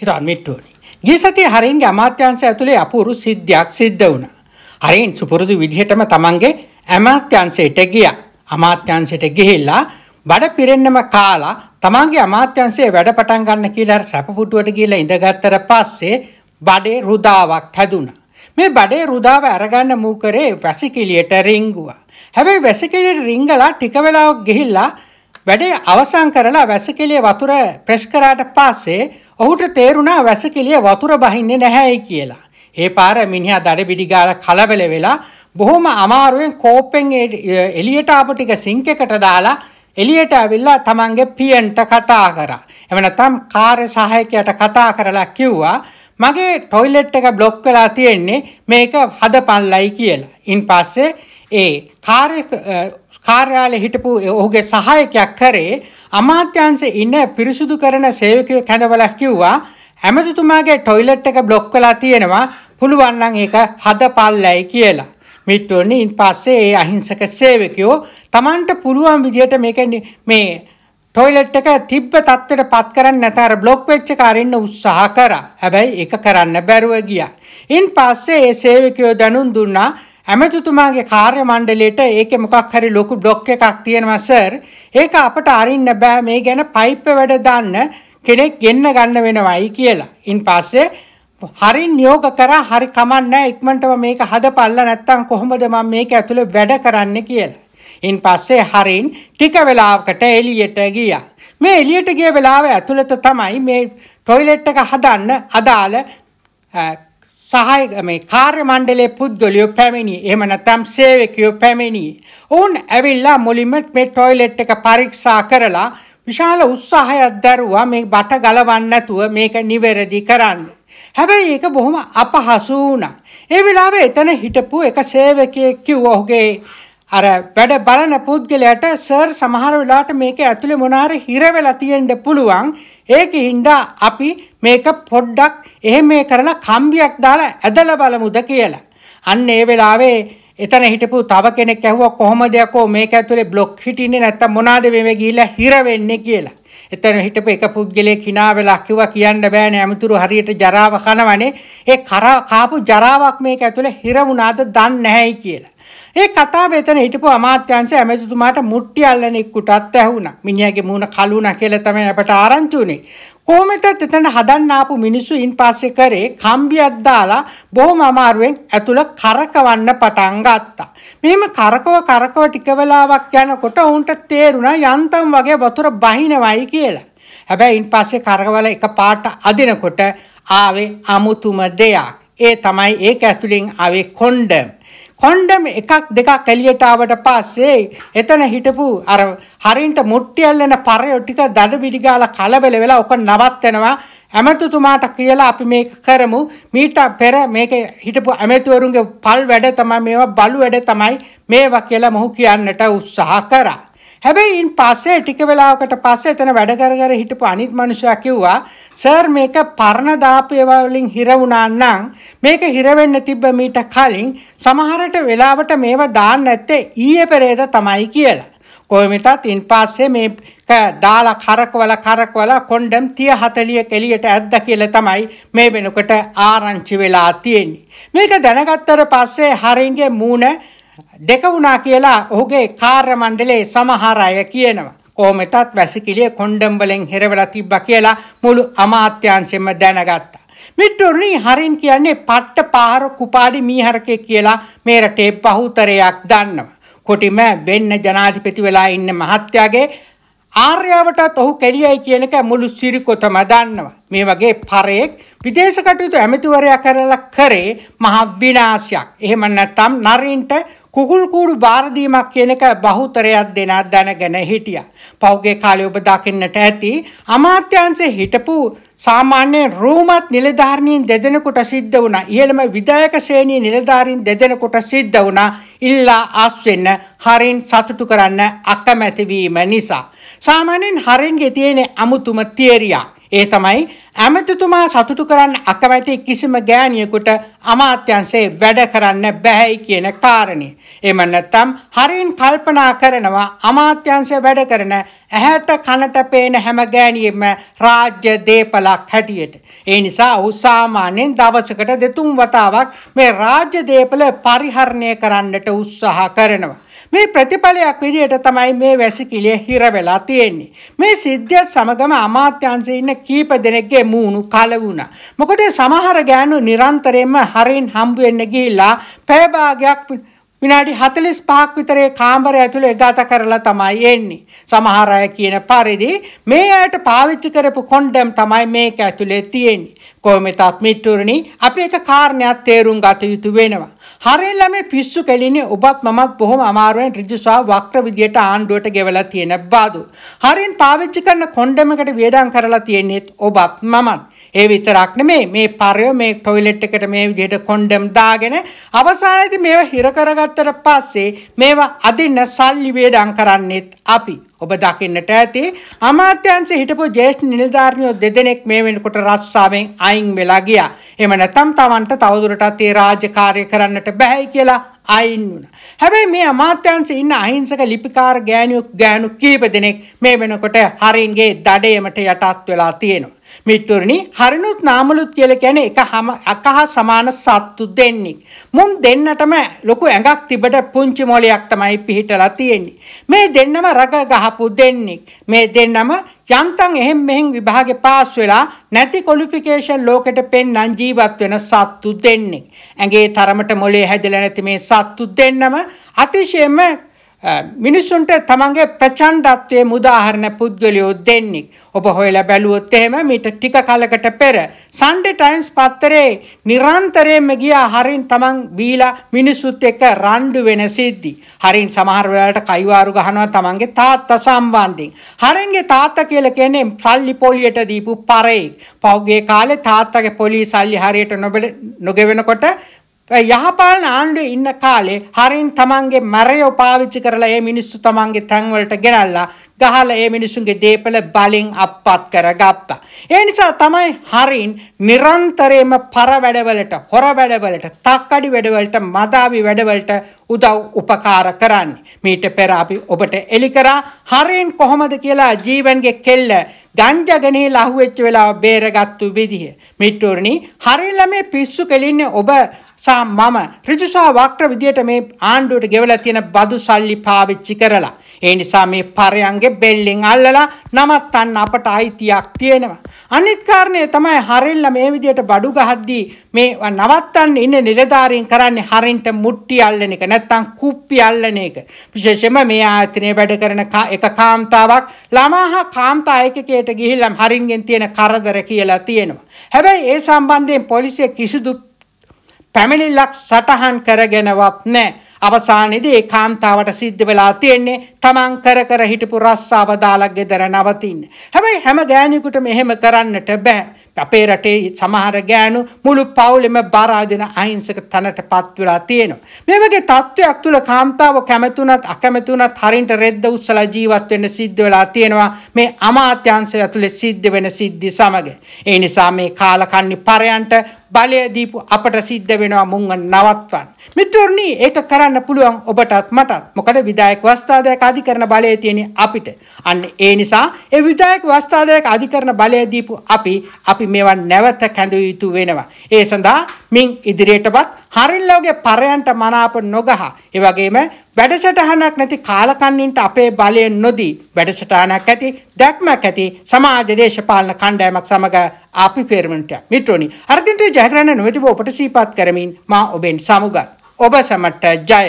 හිරන්මිට්ටුවනි. ගිය සතිය හරින්ගේ අමාත්‍යංශ ඇතුළේ අපූරු සිද්ධියක් සිද්ධ වුණා. හරින් සුපුරුදු විදිහටම තමන්ගේ අමාත්‍යංශයට ගියා. අමාත්‍යංශයට ගිහිල්ලා බඩ පිරෙන්නම කාලා තමන්ගේ අමාත්‍යංශයේ වැඩ පටන් ගන්න කියලා අර සැපපුටුවට ගිහිල්ලා ඉඳගත්තර පස්සේ බඩේ රුදාවක් හැදුණා. මේ බඩේ රුදාව අරගන්න මූ කරේ වැසිකිළියට රිංගුවා. හැබැයි වැසිකිළියට රිංගලා ටික වෙලාවක් ගිහිල්ලා වැඩේ අවසන් කරලා වැසිකිළියේ වතුර ප්‍රෙස් කරාට පස්සේ ඔහුට තේරුණා වැසකිළිය වතුර බහින්නේ නැහැයි කියලා. ඒ පාර මිනිහා දඩබිඩි ගාලා කලබල වෙලා බොහොම අමාරුවෙන් කෝපෙන් එළියට ආපු ටික සිංක් එකට දාලා එළියට ඇවිල්ලා තමන්ගේ පියන්ට කතා කරා. එව නැත්නම් කාර්ය සහායකයාට කතා කරලා කිව්වා මගේ ටොයිලට් එක බ්ලොක් වෙලා තියෙන්නේ මේක හදපන්ලයි කියලා. ඉන් පස්සේ ඒ කාර්ය කාර්යාලයේ හිටපු ඔහුගේ සහායකයක් කරේ අමාත්‍යාංශයේ ඉන්න පිරිසුදු කරන සේවකයෝ කැඳවලා කිව්වා ඇමතිතුමාගේ ටොයිලට් එක බ්ලොක් වෙලා තියෙනවා පුළුවන් නම් ඒක හදපල්ලයි කියලා. මිට්ටෝනි ඉන්පස්සේ ඒ අහිංසක සේවකයෝ Tamanට පුළුවන් විදියට මේක මේ ටොයිලට් එක තිබ්බ තත්ත්වයට පත් කරන්න නැත අර බ්ලොක් වෙච්ච එක අරින්න උත්සාහ කරා. හැබැයි ඒක කරන්න බැරුව ගියා. ඉන් පස්සේ ඒ සේවකයෝ දැනුම් දුන්නා ඇමතුතුමාගේ කාර්ය මණ්ඩලයට ඒක මොකක් හරි ලොකු බ්ලොක් එකක් තියෙනවා සර්. ඒක අපට අරින්න බෑ මේ ගැන පයිප් වැඩ දාන්න කෙනෙක් ගෙන්න ගන්න වෙනවයි කියලා. ඉන් පස්සේ හරි නියෝග කරා හරි කමන්නේ ඉක්මනටම මේක හදපල්ලා නැත්තම් කොහොමද මම මේක ඇතුලේ වැඩ කරන්නේ කියලා. ඉන් පස්සේ හරින් ටික වෙලාවකට එළියට ගියා. මේ එළියට ගිය වෙලාව ඇතුළත තමයි මේ ටොයිලට් එක හදන්න අදාළ සහායක මේ කාර්ය මණ්ඩලයේ පුද්ගලයෝ පැමිණි. එහෙම නැත්නම් සේවකයෝ පැමිණි. ඔවුන් ඇවිල්ලා මුලින්ම මේ টয়ලට් එක පරීක්ෂා කරලා විශාල උත්සාහයක් දැරුවා මේ බට ගලවන්න නැතුව මේක නිවැරදි කරන්න. හැබැයි ඒක බොහොම අපහසු වුණා. ඒ වෙලාවේ එතන හිටපු එක සේවකයෙක් කිව්වා ඔහුගේ අර වැඩ බලන පුද්ගලයාට සර් සමහර වෙලාවට මේක ඇතුලේ මොනාර හිර වෙලා තියෙන්න පුළුවන්. ඒක හින්දා අපි මේක පොඩ්ඩක් එහෙම මේ කරලා කම්බියක් දාලා ඇදලා බලමුද කියලා. අන්න ඒ වෙලාවේ එතන හිටපු තව කෙනෙක් ඇහුවා කොහොමද යකෝ මේක ඇතුලේ බ්ලොක් හිටින්නේ නැත්තම් මොනවාද මේ ගිහිල්ලා හිර වෙන්නේ කියලා. එතන හිටපු එක පුද්ගලයෙක් hina වෙලා කිව්වා කියන්න බෑනේ අමුතුරු හරියට ජරාව කනවනේ. ඒ කර කාපු ජරාවක් මේක ඇතුලේ හිර වුණාද දන්නේ නැහැයි කියලා. ඒ කතාව එතන හිටපු අමාත්‍යංශ ඇමතිතුමාට මුට්ටි අල්ලන එක්කටත් ඇහුණා. මිනිහාගේ මූණ කළුණා කියලා තමයි අපට ආරංචි උනේ. කොහොමද එතන හදන්න ආපු මිනිස්සු ඉන්පස්සේ කරේ කම්බියක් දාලා බොහොම අමාරුවෙන් ඇතුළ කරකවන්න පටන් ගත්තා. මෙහෙම කරකව කරකව ටික වෙලාවක් යනකොට උන්ට තේරුණා යන්තම් වගේ වතුර බහිනවයි කියලා. හැබැයි ඉන්පස්සේ කරකවල එක පාට අදිනකොට ආවේ අමුතුම දෙයක්. ඒ තමයි ඒක ඇතුලෙන් ආවේ කොණ්ඩම්. කොණ්ඩෙම එකක් දෙකක් එළියට ආවට පස්සේ එතන හිටපු අර හරින්ට මුට්ටි ඇල්ලෙන පරයෝ ටික දඩ බිඩි ගාලා කලබල වෙලා ඔක නවත්තනවා ඇමතුතුමාට කියලා අපි මේක කරමු මීට පෙර මේක හිටපු ඇමතුවරුන්ගේ පල් වැඩ තමයි මේවා බලු වැඩ තමයි මේවා කියලා මොහු කියන්නට උත්සාහ කරා හැබැයි ඉන් පස්සේ ටික වෙලාවකට පස්සේ එතන වැඩ කර කර හිටපු අනිත් මනුස්සයා කිව්වා සර් මේක පරණ දාපු ඒවා වලින් හිර වුණා නම් මේක හිර වෙන්න තිබ්බ මීට කලින් සමහරට වෙලාවට මේවා දාන්න නැත්තේ ඊයේ පෙරේද තමයි කියලා. කොහොමිටත් ඉන් පස්සේ මේ දාලා කරකවල කරකවල කොණ්ඩම් 30 40 කෙලියට ඇද්ද කියලා තමයි මේ වෙනකොට ආරංචි වෙලා තියෙන්නේ. මේක දැනගත්තට පස්සේ හරින්ගේ මූණ දෙක වුණා කියලා ඔහුගේ කාර්ය මණ්ඩලයේ සමහර අය කියනවා. කොහොමතත් වැසිකිළිය කොණ්ඩම් වලින් හිරවලා තිබ්බා කියලා මුළු අමාත්‍යාංශෙම දැනගත්තා. මිත්‍රුනි හරින් කියන්නේ පට්ට පාර කුපාඩි මීහරකේ කියලා මේ රටේ බහුතරයක් දන්නවා. කොටිම වෙන්න ජනාධිපති වෙලා ඉන්න මහත්තයාගේ ආර්යාවටත් ඔහු කෙලියයි කියන එක මුළු සිරිකොතම දන්නවා. මේ වගේ පරයෙක් විදේශ කටයුතු ඇමතිවරයා කරලා කරේ මහ විනාශයක්. එහෙම නැත්නම් නරින්ට කුකුල් කූඩු බාරදීමක් කියන එක බහුතරයක් දෙනා දැනගෙන හිටියා. පහුගේ කාලේ ඔබ දකින්නට ඇති අමාත්‍යාංශයේ හිටපු සාමාන්‍ය රූමත් නිලධාරීන් දෙදෙනෙකුට සිද්ධ වුණා. ඉහළම විධායක ශ්‍රේණියේ නිලධාරීන් දෙදෙනෙකුට සිද්ධ වුණා. ඉල්ලා අස්වෙන්න හරින් සතුටු කරන්න අකමැති නිසා. සාමාන්‍යයෙන් හරින්ගේ තියෙන අමුතුම තියරියක්. ඒ තමයි ඇමතිතුමා සතුටු කරන්න අකමැති කිසිම ගෑණියෙකුට අමාත්‍යංශේ වැඩ කරන්න බැහැයි කියන කාරණේ. එහෙම නැත්නම් හරින් කල්පනා කරනවා අමාත්‍යංශය වැඩ කරන ඇහැට කනට පේන හැම ගෑණියෙම රාජ්‍ය දේපලක් හැටියට. ඒ නිසා ඔහු සාමාන්‍යයෙන් දවසකට දෙතුන් වතාවක් මේ රාජ්‍ය දේපල පරිහරණය කරන්නට උත්සාහ කරනවා. මේ ප්‍රතිඵලයක් විදියට තමයි මේ වැසිකිළිය හිර වෙලා තියෙන්නේ. මේ සිද්ධියත් සමගම අමාත්‍යංශයේ ඉන්න කීප දෙනෙක්ගේ මූණු කල වුණා. මොකද සමහර ගෑනු නිරන්තරයෙන්ම හරින් හම්බ වෙන්න ගිහිලා පැය භාගයක් විනාඩි 45ක් විතරේ කාමරය ඇතුළේ ගත කරලා තමයි එන්නේ. සමහර අය කියන පරිදි මේ අයට පාවිච්චි කරපු කොන්ඩම් තමයි මේක ඇතුළේ තියෙන්නේ. කොහොමදත් මිත්‍රුනි අපි එක කාරණයක් තේරුම් ගත යුතු වෙනවා. හරිය ළමේ පිස්සු කෙලිනේ ඔබත් මමත් බොහොම අමාරුවෙන් ඍජුසා වක්‍ර විදියට ආණ්ඩුවට ගෙවලා තියෙන බාදු. හරියෙන් පාවිච්චි කරන කොණ්ඩමකට වේදම් කරලා තියෙන්නේ ඔබත් මමත්. ඒ විතරක් නෙමේ මේ පරයෝ මේ ටොයිලට් එකට මේ විදිහට කොන්ඩම් දාගෙන අවසානයේදී මේවා හිර කරගත්තට පස්සේ මේවා අදින්න සල්ලි වේදම් කරන්නෙත් අපි. ඔබ දකින්නට ඇති අමාත්‍යංශයේ හිටපු ජේෂ්ඨ නිලධාරියෝ දෙදෙනෙක් මේ වෙනකොට රස්සාවෙන් අයින් වෙලා ගියා. එහෙම නැත්නම් Tamanට තවදුරටත් ඒ රාජකාරය කරන්නට බෑයි කියලා අයින් වුණා. හැබැයි මේ අමාත්‍යංශේ ඉන්න අහිංසක ලිපිකාර ගෑණියෙක් ගෑනු කීප දෙනෙක් මේ වෙනකොට හරින්ගේ දඩයමට යටත් වෙලා තියෙනවා. මිත්තුරනි හරිනුත් නාමලුත් කියල කැන එක හම අකහා සමාන සත්තු දෙන්නේ. මුන් දෙන්නටම ලොකු ඇඟක් තිබට පුංචි මොලයක් තමයි පිහිටලා තියෙන්නේ. මේ දෙන්නම රග ගහපු දෙන්නේ. මේ දෙන්නම යන්තම් එහෙම් මෙහෙම් විභාගේ පාස් වෙලා නැති ක්වොලිෆිකේෂන් ලෝකෙට පෙන්නන් ජීවත් වෙන සත්තු දෙන්නේ. ඇඟේ තරමට මොලේ හැදලා නැති මේ සත්තු දෙන්නම අතිශයම මිනිස්සුන්ට තමන්ගේ ප්‍රචණ්ඩත්වයේ මුදාහරණ පුද්ගලයෝ දෙන්නේ. ඔබ හොයලා බැලුවොත් එහෙම මීට ටික කලකට පෙර Sunday Times පත්තරේ නිරන්තරයෙන්ම ගියා හරින් තමන් බීලා මිනිස්සුත් එක්ක රණ්ඩු වෙන සිද්ධි. හරින් සමහර වෙලාවට කයිවාරු ගහනවා තමන්ගේ තාත්තා සම්බන්ධයෙන්. හරින්ගේ තාත්තා කියලා කියන්නේ සල්ලි පොලියට දීපු පරේ. පහුගිය කාලේ තාත්තගේ පොලිස් සල්ලි හරියට නොගෙවෙනකොට යහපාලන ආණ්ඩුවේ ඉන්න කාලේ හරින් තමන්ගේ මැරය පාවිච්චි කරලා ඒ මිනිස්සු තමන්ගේ තැන්වලට ගෙනල්ලා ගහලා ඒ මිනිසුන්ගේ දේපල බලෙන් අප්පත් කරගත්තා. ඒ නිසා තමයි හරින් නිරන්තරයෙන්ම පර වැඩවලට, හොර වැඩවලට, තක්කඩි වැඩවලට, මදාවි වැඩවලට උදව් උපකාර කරන්නේ. මීට පෙර අපි ඔබට එලි කරා හරින් කොහොමද කියලා ජීවන්ගේ කෙල්ල ගංජගනේ ලහුවෙච්ච වෙලාව බේරගත්තු විදිහ. මිට්ටෝරණි හරිලම පිස්සු කෙලින්නේ ඔබ සහ මම ඍජුසා වක්‍ර විදියට මේ ආණ්ඩුවට ගෙවලා තියෙන බදු සල්ලි පාවිච්චි කරලා. ඒ නිසා මේ පරයන්ගේ බෙල්ලෙන් අල්ලලා නමත්තන්න අපට අයිතියක් තියෙනවා. අනිත් කාරණේ තමයි හරින්ලා මේ විදියට බඩු ගහද්දී මේ නවත්තන්න ඉන්න නිලධාරීන් කරන්නේ හරින්ට මුට්ටි අල්ලන එක නැත්තම් කුප්පි අල්ලන එක. විශේෂයෙන්ම මේ ආයතනයේ වැඩ කරන එක කාන්තාවක් ළමා හා කාන්තා ඒකකයට ගිහිල්ලා හරින්ගෙන් තියෙන කරදර කියලා තියෙනවා. හැබැයි ඒ සම්බන්ධයෙන් පොලිසිය කිසිදු පැමිණිල්ලක් සටහන් කරගෙනවත් නැහැ. අවසානයේදී ඒ කාන්තාවට සිද්ධ වෙලා තියෙන්නේ තමන් කර කර හිටපු රස්සාව දාලා ගෙදර නවතින්න. හැබැයි හැම ගෑණියෙකුටම එහෙම කරන්නට බෑ. අපේ රටේ සමහර ගෑනු මුළු පවුලෙම බාර අදින අහිංසක තනටපත් වෙලා තියෙනවා. මේ වගේ තත්ත්වයක් තුල කාන්තාව කැමතුණත් අකමැතුණත් හරින්ට රෙද්ද උස්සලා ජීවත් වෙන්න සිද්ධ වෙලා තියෙනවා. මේ අමාත්‍යාංශය ඇතුලේ සිද්ධ වෙන සිද්ධි සමග. ඒ නිසා මේ කාලකන්ණි පරයන්ට බලය දීපු අපට සිද්ධ වෙනවා මුංග නවත්වන්න. මිත්‍රෝනි ඒක කරන්න පුළුවන් ඔබටත් මටත්. මොකද විධායක වස්තාදායක අධිකරණ බලය තියෙන අපිට. අන්න ඒ නිසා ඒ විධායක වස්තාදායක අධිකරණ බලය දීපු අපි අපි මේවා නැවත කැඳ යුතු වෙනවා. ඒ සඳහා මින් ඉදිරියටපත් හරිල්ලවගේ පරයන්ට මනාප නොගහ ඒ වගේම වැඩසටහනක් නැති කාලකන්නින්ට අපේ බලය නොදී වැඩසටහනක් ඇති දැක්මක් ඇති සමාජ දේශපාලන කණ්ඩායමක් සමග අපි පෙරමණටයක් මිත්‍රෝනි අර්ජන්ටීනා ජයග්‍රහණ නොමැතිව ඔබට සීපත් කරමින් මා ඔබෙන් සමුගත් ඔබ සමට ජය